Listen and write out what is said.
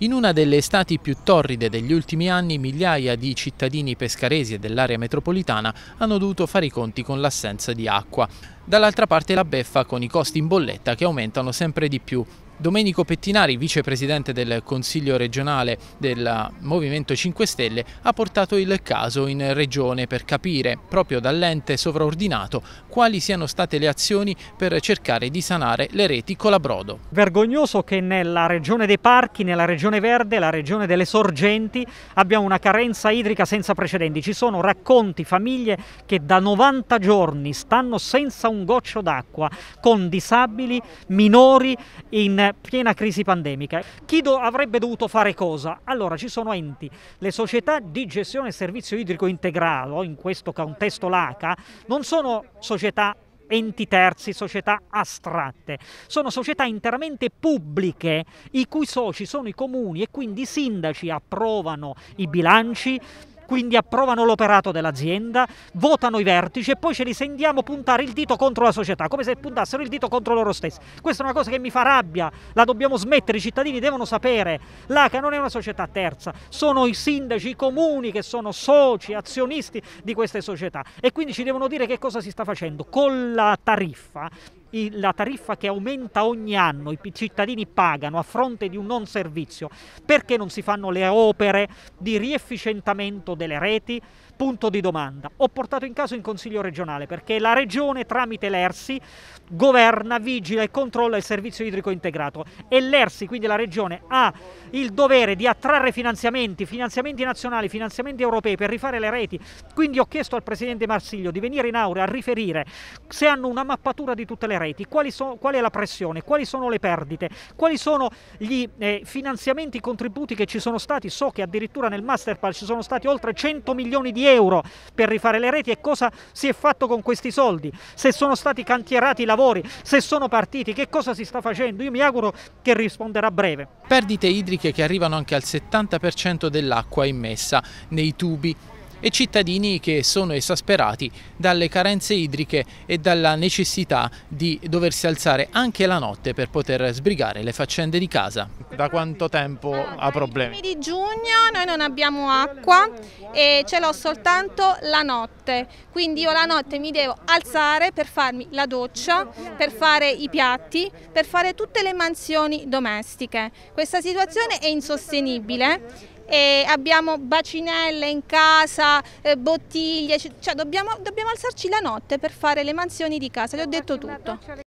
In una delle estati più torride degli ultimi anni, migliaia di cittadini pescaresi e dell'area metropolitana hanno dovuto fare i conti con l'assenza di acqua. Dall'altra parte la beffa con i costi in bolletta che aumentano sempre di più. Domenico Pettinari, vicepresidente del Consiglio regionale del Movimento 5 Stelle, ha portato il caso in regione per capire, proprio dall'ente sovraordinato, quali siano state le azioni per cercare di sanare le reti Colabrodo. Vergognoso che nella regione dei parchi, nella regione verde, la regione delle sorgenti, abbiamo una carenza idrica senza precedenti. Ci sono racconti, famiglie che da 90 giorni stanno senza un goccio d'acqua, con disabili, minori, in piena crisi pandemica. Chi do avrebbe dovuto fare cosa? Allora ci sono enti, le società di gestione e servizio idrico integrato, in questo contesto l'ACA, non sono società enti terzi, società astratte. Sono società interamente pubbliche i cui soci sono i comuni e quindi i sindaci approvano i bilanci, quindi approvano l'operato dell'azienda, votano i vertici e poi ce li sentiamo puntare il dito contro la società, come se puntassero il dito contro loro stessi. Questa è una cosa che mi fa rabbia, la dobbiamo smettere, i cittadini devono sapere, l'ACA non è una società terza, sono i sindaci, i comuni che sono soci, azionisti di queste società e quindi ci devono dire che cosa si sta facendo con la tariffa la tariffa che aumenta ogni anno, i cittadini pagano a fronte di un non servizio, perché non si fanno le opere di riefficientamento delle reti? Punto di domanda. Ho portato in caso in Consiglio regionale perché la Regione tramite l'ERSI governa, vigila e controlla il servizio idrico integrato e l'ERSI, quindi la Regione, ha il dovere di attrarre finanziamenti, finanziamenti nazionali, finanziamenti europei per rifare le reti. Quindi ho chiesto al Presidente Marsiglio di venire in aula a riferire se hanno una mappatura di tutte le le reti, so, qual è la pressione, quali sono le perdite, quali sono gli eh, finanziamenti, i contributi che ci sono stati. So che addirittura nel Masterpal ci sono stati oltre 100 milioni di euro per rifare le reti e cosa si è fatto con questi soldi, se sono stati cantierati i lavori, se sono partiti, che cosa si sta facendo. Io mi auguro che risponderà a breve. Perdite idriche che arrivano anche al 70% dell'acqua immessa nei tubi e cittadini che sono esasperati dalle carenze idriche e dalla necessità di doversi alzare anche la notte per poter sbrigare le faccende di casa. Da quanto tempo ha problemi? Di giugno noi non abbiamo acqua e ce l'ho soltanto la notte, quindi io la notte mi devo alzare per farmi la doccia, per fare i piatti, per fare tutte le mansioni domestiche. Questa situazione è insostenibile e abbiamo bacinelle in casa, eh, bottiglie, cioè dobbiamo, dobbiamo alzarci la notte per fare le mansioni di casa, le ho detto tutto.